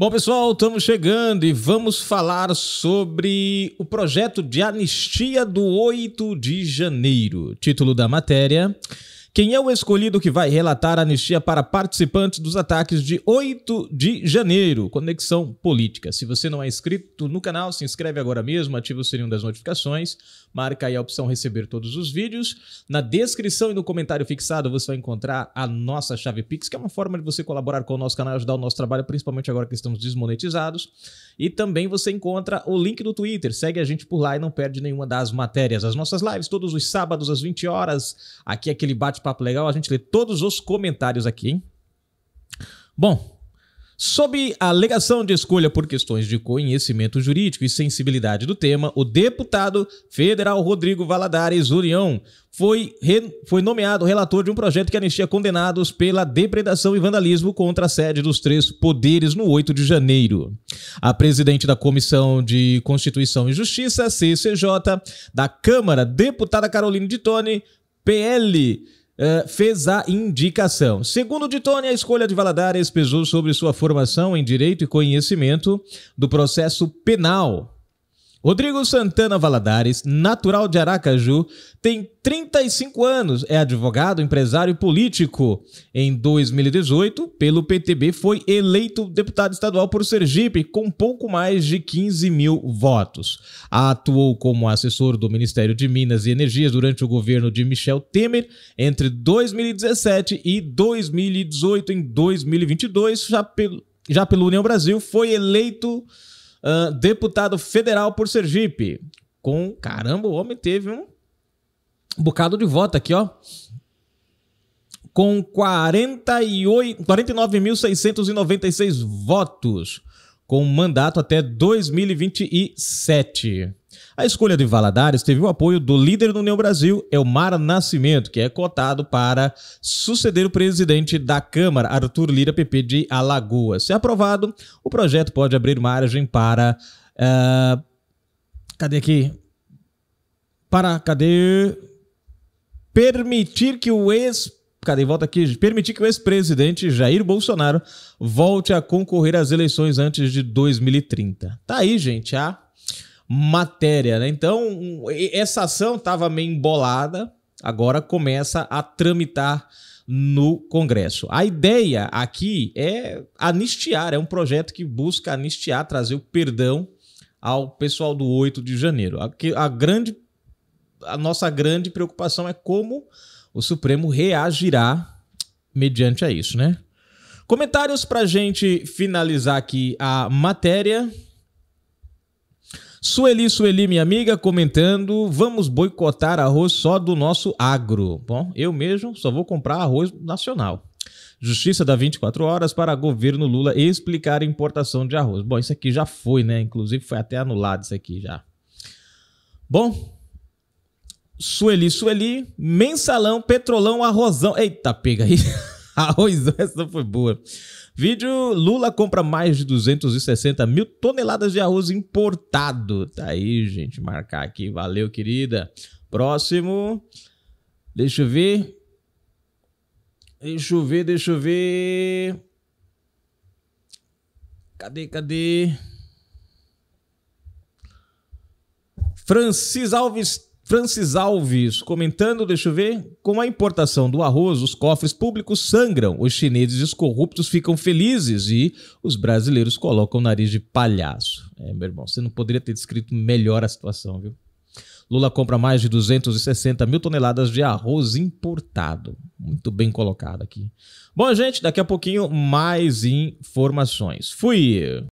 Bom, pessoal, estamos chegando e vamos falar sobre o projeto de anistia do 8 de janeiro. Título da matéria: quem é o escolhido que vai relatar a anistia para participantes dos ataques de 8 de janeiro? Conexão Política. Se você não é inscrito no canal, se inscreve agora mesmo, ativa o sininho das notificações, marca aí a opção receber todos os vídeos. Na descrição e no comentário fixado você vai encontrar a nossa chave Pix, que é uma forma de você colaborar com o nosso canal e ajudar o nosso trabalho, principalmente agora que estamos desmonetizados. E também você encontra o link do Twitter. Segue a gente por lá e não perde nenhuma das matérias. As nossas lives todos os sábados às 20 horas. Aqui é aquele bate-papo legal. A gente lê todos os comentários aqui, hein? Bom, Sob a alegação de escolha por questões de conhecimento jurídico e sensibilidade do tema, o deputado federal Rodrigo Valadares União foi, re... foi nomeado relator de um projeto que anistia condenados pela depredação e vandalismo contra a sede dos três poderes no 8 de janeiro. A presidente da Comissão de Constituição e Justiça, CCJ, da Câmara, deputada Caroline de Tone, PL eh, fez a indicação. Segundo Ditone, a escolha de Valadares pesou sobre sua formação em direito e conhecimento do processo penal Rodrigo Santana Valadares, natural de Aracaju, tem 35 anos, é advogado, empresário e político. Em 2018, pelo PTB, foi eleito deputado estadual por Sergipe, com pouco mais de 15 mil votos. Atuou como assessor do Ministério de Minas e Energias durante o governo de Michel Temer entre 2017 e 2018. Em 2022, já pelo, já pelo União Brasil, foi eleito Uh, deputado federal por Sergipe. Com caramba, o homem teve um bocado de voto aqui, ó. Com 49.696 votos, com mandato até 2027. A escolha de Valadares teve o apoio do líder do União Brasil, Elmar Nascimento, que é cotado para suceder o presidente da Câmara, Arthur Lira PP de Alagoas. Se aprovado, o projeto pode abrir margem para. Uh, cadê aqui? Para. Cadê? Permitir que o ex cadê? Volta aqui. Permitir que o ex-presidente Jair Bolsonaro volte a concorrer às eleições antes de 2030. Tá aí, gente, a matéria, né? Então, essa ação estava meio embolada, agora começa a tramitar no Congresso. A ideia aqui é anistiar, é um projeto que busca anistiar, trazer o perdão ao pessoal do 8 de janeiro. A, a grande a nossa grande preocupação é como o Supremo reagirá mediante a isso, né? Comentários para gente finalizar aqui a matéria. Sueli, Sueli, minha amiga, comentando: vamos boicotar arroz só do nosso agro. Bom, eu mesmo só vou comprar arroz nacional. Justiça dá 24 horas para governo Lula explicar importação de arroz. Bom, isso aqui já foi, né? Inclusive foi até anulado isso aqui já. Bom, Sueli, Sueli, mensalão, petrolão, arrozão. Eita, pega aí. Arroz, essa foi boa. Vídeo: Lula compra mais de 260 mil toneladas de arroz importado. Tá aí, gente. Marcar aqui. Valeu, querida. Próximo. Deixa eu ver. Deixa eu ver, deixa eu ver. Cadê, cadê? Francis Alves Francis Alves comentando, deixa eu ver. Com a importação do arroz, os cofres públicos sangram, os chineses e os corruptos ficam felizes e os brasileiros colocam o nariz de palhaço. É, meu irmão, você não poderia ter descrito melhor a situação, viu? Lula compra mais de 260 mil toneladas de arroz importado. Muito bem colocado aqui. Bom, gente, daqui a pouquinho mais informações. Fui!